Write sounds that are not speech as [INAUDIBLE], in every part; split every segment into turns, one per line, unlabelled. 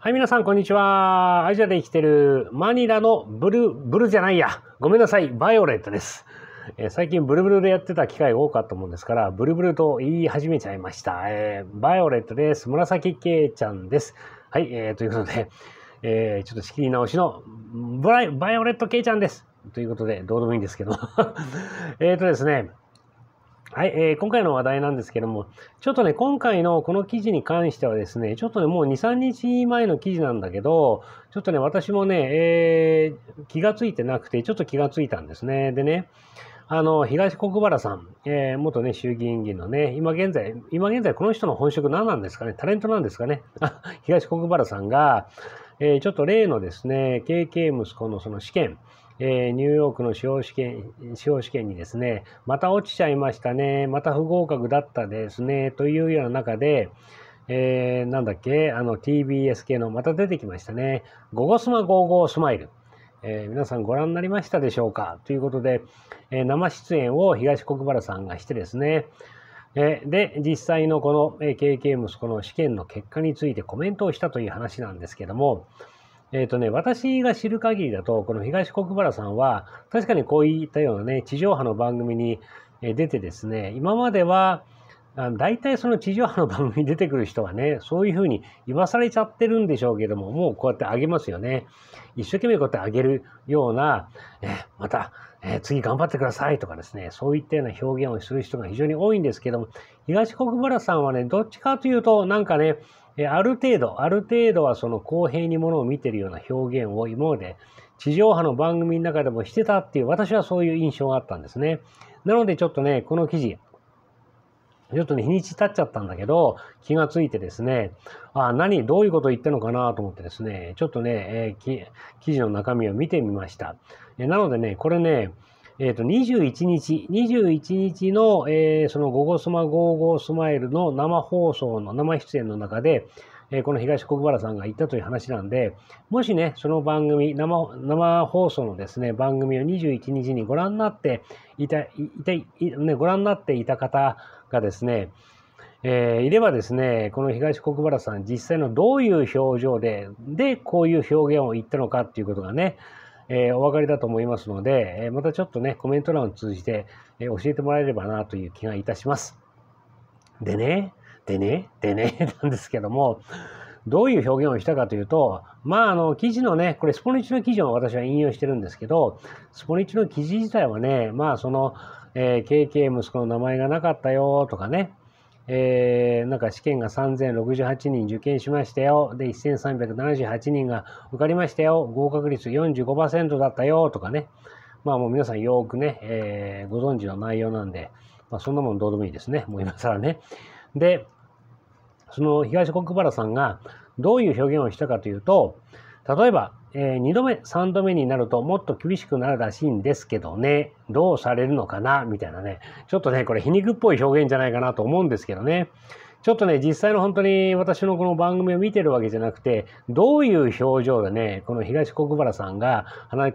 はい、皆さん、こんにちは。アジアで生きてるマニラのブル、ブルじゃないや。ごめんなさい、バイオレットです。えー、最近ブルブルでやってた機会が多かったもんですから、ブルブルと言い始めちゃいました。えー、バイオレットです。紫けいちゃんです。はい、えー、ということで、えー、ちょっと仕切り直しのブライ、バイオレットけいちゃんです。ということで、どうでもいいんですけど。[LAUGHS] えっとですね、はい、えー、今回の話題なんですけども、ちょっとね、今回のこの記事に関してはですね、ちょっとね、もう2、3日前の記事なんだけど、ちょっとね、私もね、えー、気がついてなくて、ちょっと気がついたんですね。でね、あの、東国原さん、えー、元ね、衆議院議員のね、今現在、今現在この人の本職何なんですかね、タレントなんですかね、[LAUGHS] 東国原さんが、えー、ちょっと例のですね、KK 息子のその試験、えー、ニューヨークの司法試験司法試験にですね、また落ちちゃいましたね、また不合格だったですね、というような中で、えー、なんだっけ、あの TBS 系のまた出てきましたね、ゴゴスマ55スマイル。えー、皆さんご覧になりましたでしょうかということで、えー、生出演を東国原さんがしてですね、えー、で、実際のこの KK 息子の試験の結果についてコメントをしたという話なんですけども、えー、とね、私が知る限りだと、この東国原さんは、確かにこういったようなね、地上波の番組に出てですね、今までは、大体その地上波の番組に出てくる人はね、そういうふうに言わされちゃってるんでしょうけども、もうこうやってあげますよね。一生懸命こうやってあげるような、えまたえ次頑張ってくださいとかですね、そういったような表現をする人が非常に多いんですけども、東国原さんはね、どっちかというと、なんかね、ある程度、ある程度はその公平にものを見てるような表現を今まで地上波の番組の中でもしてたっていう、私はそういう印象があったんですね。なのでちょっとね、この記事、ちょっとね、日にち経っちゃったんだけど、気がついてですね、あ、何、どういうこと言ってるのかなと思ってですね、ちょっとね、えー、記事の中身を見てみました。えなのでね、これね、えっ、ー、と、21日、21日の、えー、その、ゴゴスマゴーゴースマイルの生放送の、生出演の中で、えこの東国原さんが言ったという話なんで、もしね、その番組、生生放送のですね、番組を21日にご覧になっていた、いたいね、ご覧になっていた方がですね、えー、いればですね、この東国原さん、実際のどういう表情で、で、こういう表現を言ったのかっていうことがね、えー、お分かりだと思いますので、えまたちょっとね、コメント欄を通じて、え教えてもらえればなという気がいたします。でね、でね、でね、[LAUGHS] なんですけども、どういう表現をしたかというと、まあ、あの、記事のね、これ、スポニチの記事を私は引用してるんですけど、スポニチの記事自体はね、まあ、その、えー、KK 息子の名前がなかったよとかね、えー、なんか試験が3068人受験しましたよ。で、1378人が受かりましたよ。合格率45%だったよ。とかね。まあもう皆さんよくね、えー、ご存知の内容なんで、まあそんなもんどうでもいいですね。もう今更ね。で、その東国原さんがどういう表現をしたかというと、例えば、えー、2度目、3度目になるともっと厳しくなるらしいんですけどね、どうされるのかな、みたいなね、ちょっとね、これ皮肉っぽい表現じゃないかなと思うんですけどね。ちょっとね、実際の本当に私のこの番組を見てるわけじゃなくて、どういう表情でね、この東国原さんが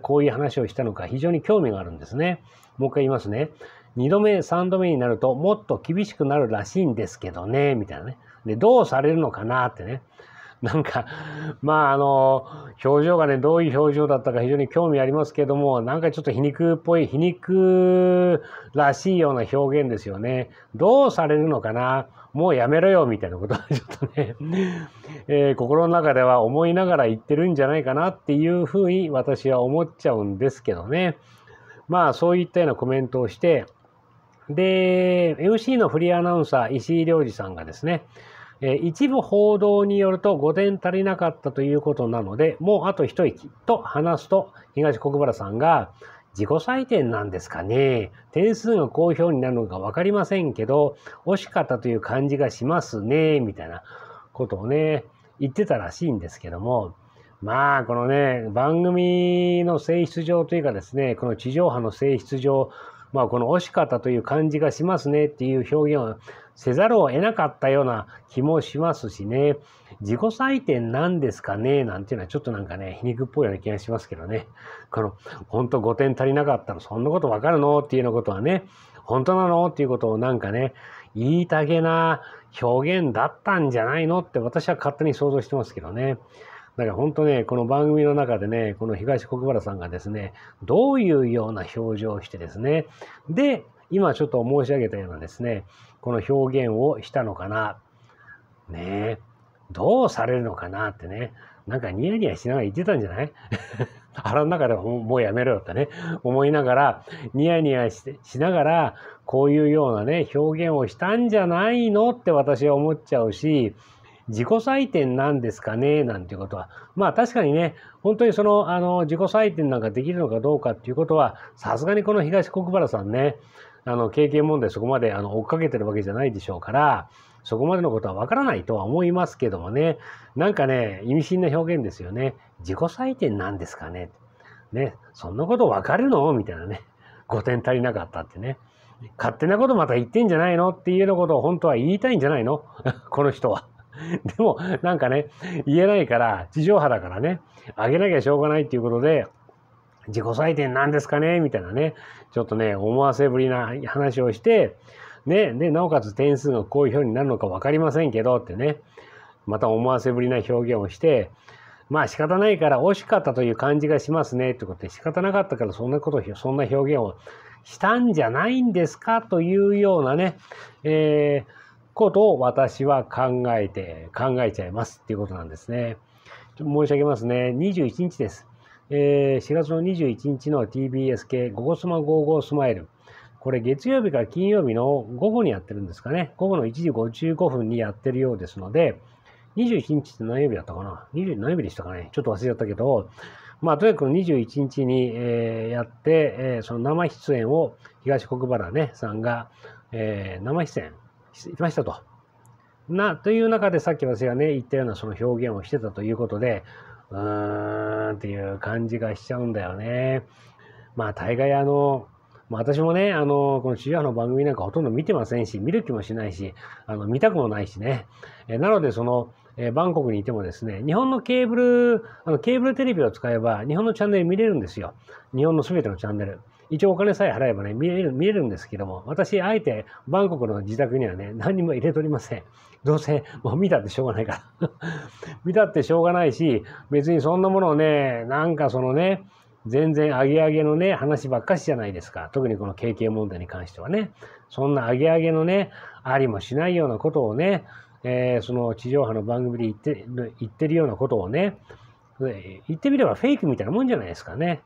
こういう話をしたのか非常に興味があるんですね。もう一回言いますね。2度目、3度目になるともっと厳しくなるらしいんですけどね、みたいなね。で、どうされるのかなってね。[LAUGHS] なんか、まあ、あの、表情がね、どういう表情だったか非常に興味ありますけども、なんかちょっと皮肉っぽい、皮肉らしいような表現ですよね。どうされるのかなもうやめろよ、みたいなことはちょっとね、[LAUGHS] えー、心の中では思いながら言ってるんじゃないかなっていうふうに私は思っちゃうんですけどね。まあ、そういったようなコメントをして、で、MC のフリーアナウンサー、石井良二さんがですね、え一部報道によると5点足りなかったということなので、もうあと一息と話すと、東国原さんが、自己採点なんですかね。点数が好評になるのか分かりませんけど、惜しかったという感じがしますね、みたいなことをね、言ってたらしいんですけども、まあ、このね、番組の性質上というかですね、この地上波の性質上、まあ、この惜しかったという感じがしますねっていう表現は、せざるを得なかったような気もしますしね、自己採点なんですかね、なんていうのはちょっとなんかね、皮肉っぽいような気がしますけどね。この、本当5点足りなかったの、そんなことわかるのっていうようなことはね、本当なのっていうことをなんかね、言いたげな表現だったんじゃないのって私は勝手に想像してますけどね。だから本当ね、この番組の中でね、この東国原さんがですね、どういうような表情をしてですね、で、今ちょっと申し上げたようなですね、この表現をしたのかな。ねえ、どうされるのかなってね、なんかニヤニヤしながら言ってたんじゃない [LAUGHS] 腹の中でもうやめろよってね、思いながら、ニヤニヤししながら、こういうようなね、表現をしたんじゃないのって私は思っちゃうし、自己採点なんですかねなんていうことは、まあ確かにね、本当にその、あの、自己採点なんかできるのかどうかっていうことは、さすがにこの東国原さんね、あの、経験問題そこまであの追っかけてるわけじゃないでしょうから、そこまでのことはわからないとは思いますけどもね、なんかね、意味深な表現ですよね。自己採点なんですかね。ね、そんなことわかるのみたいなね。5点足りなかったってね。勝手なことまた言ってんじゃないのっていうようなことを本当は言いたいんじゃないの [LAUGHS] この人は。でも、なんかね、言えないから、地上波だからね、あげなきゃしょうがないっていうことで、自己採点なんですかねみたいなね、ちょっとね、思わせぶりな話をして、ね、で、なおかつ点数がこういう表になるのか分かりませんけどってね、また思わせぶりな表現をして、まあ仕方ないから惜しかったという感じがしますねってことで仕方なかったからそんなこと、そんな表現をしたんじゃないんですかというようなね、えー、ことを私は考えて、考えちゃいますっていうことなんですね。申し上げますね。21日です。えー、4月の21日の TBS 系、ゴゴスマ55スマイル。これ月曜日から金曜日の午後にやってるんですかね。午後の1時55分にやってるようですので、21日って何曜日だったかな ?20 何曜日でしたかねちょっと忘れちゃったけど、まあ、とにかく21日に、えー、やって、えー、その生出演を東国原、ね、さんが、えー、生出演しましたと。な、という中でさっき私がね、言ったようなその表現をしてたということで、うーんっていう感じがしちゃうんだよね。まあ大概あの、まあ、私もね、あの、この地上の番組なんかほとんど見てませんし、見る気もしないし、あの見たくもないしね。えなのでその、えバンコクにいてもですね、日本のケーブル、あのケーブルテレビを使えば、日本のチャンネル見れるんですよ。日本の全てのチャンネル。一応お金さえ払えばね、見える、見るんですけども、私、あえてバンコクの自宅にはね、何も入れとりません。どうせ、もう見たってしょうがないから [LAUGHS] 見たってしょうがないし、別にそんなものをね、なんかそのね、全然アゲアゲのね、話ばっかしじゃないですか。特にこの経験問題に関してはね。そんなアゲアゲのね、ありもしないようなことをね、えー、その地上波の番組で言って言ってるようなことをね、言ってみればフェイクみたいなもんじゃないですかね。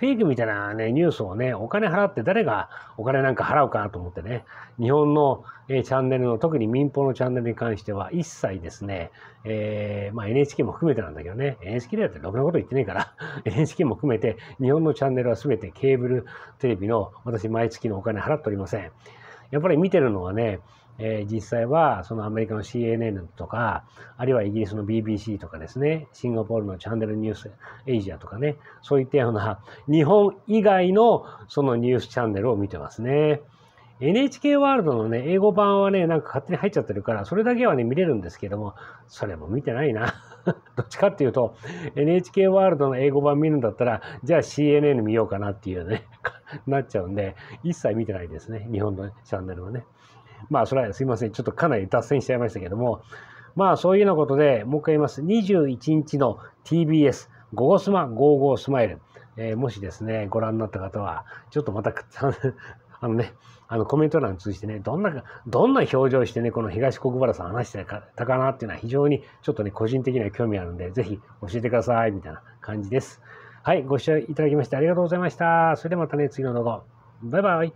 フェイクみたいなね、ニュースをね、お金払って誰がお金なんか払うかなと思ってね、日本の、えチャンネルの、特に民放のチャンネルに関しては一切ですね、えー、まあ、NHK も含めてなんだけどね、NHK だってろくなこと言ってねえから、NHK [LAUGHS] も含めて日本のチャンネルは全てケーブルテレビの私毎月のお金払っておりません。やっぱり見てるのはね、えー、実際はそのアメリカの CNN とか、あるいはイギリスの BBC とかですね、シンガポールのチャンネルニュースエイジアとかね、そういったような日本以外のそのニュースチャンネルを見てますね。NHK ワールドのね、英語版はね、なんか勝手に入っちゃってるから、それだけはね、見れるんですけども、それも見てないな。[LAUGHS] どっちかっていうと、NHK ワールドの英語版見るんだったら、じゃあ CNN 見ようかなっていうね、[LAUGHS] なっちゃうんで、一切見てないですね、日本のチャンネルはね。まあ、それはすいません。ちょっとかなり脱線しちゃいましたけども、まあ、そういうようなことで、もう一回言います。21日の TBS、ゴゴスマ55スマイル。えー、もしですね、ご覧になった方は、ちょっとまた、[LAUGHS] あのね、あのコメント欄通じてね、どんな、どんな表情してね、この東国原さん話してたかなっていうのは非常にちょっとね、個人的には興味あるんで、ぜひ教えてください、みたいな感じです。はい、ご視聴いただきましてありがとうございました。それではまたね、次の動画。バイバイ。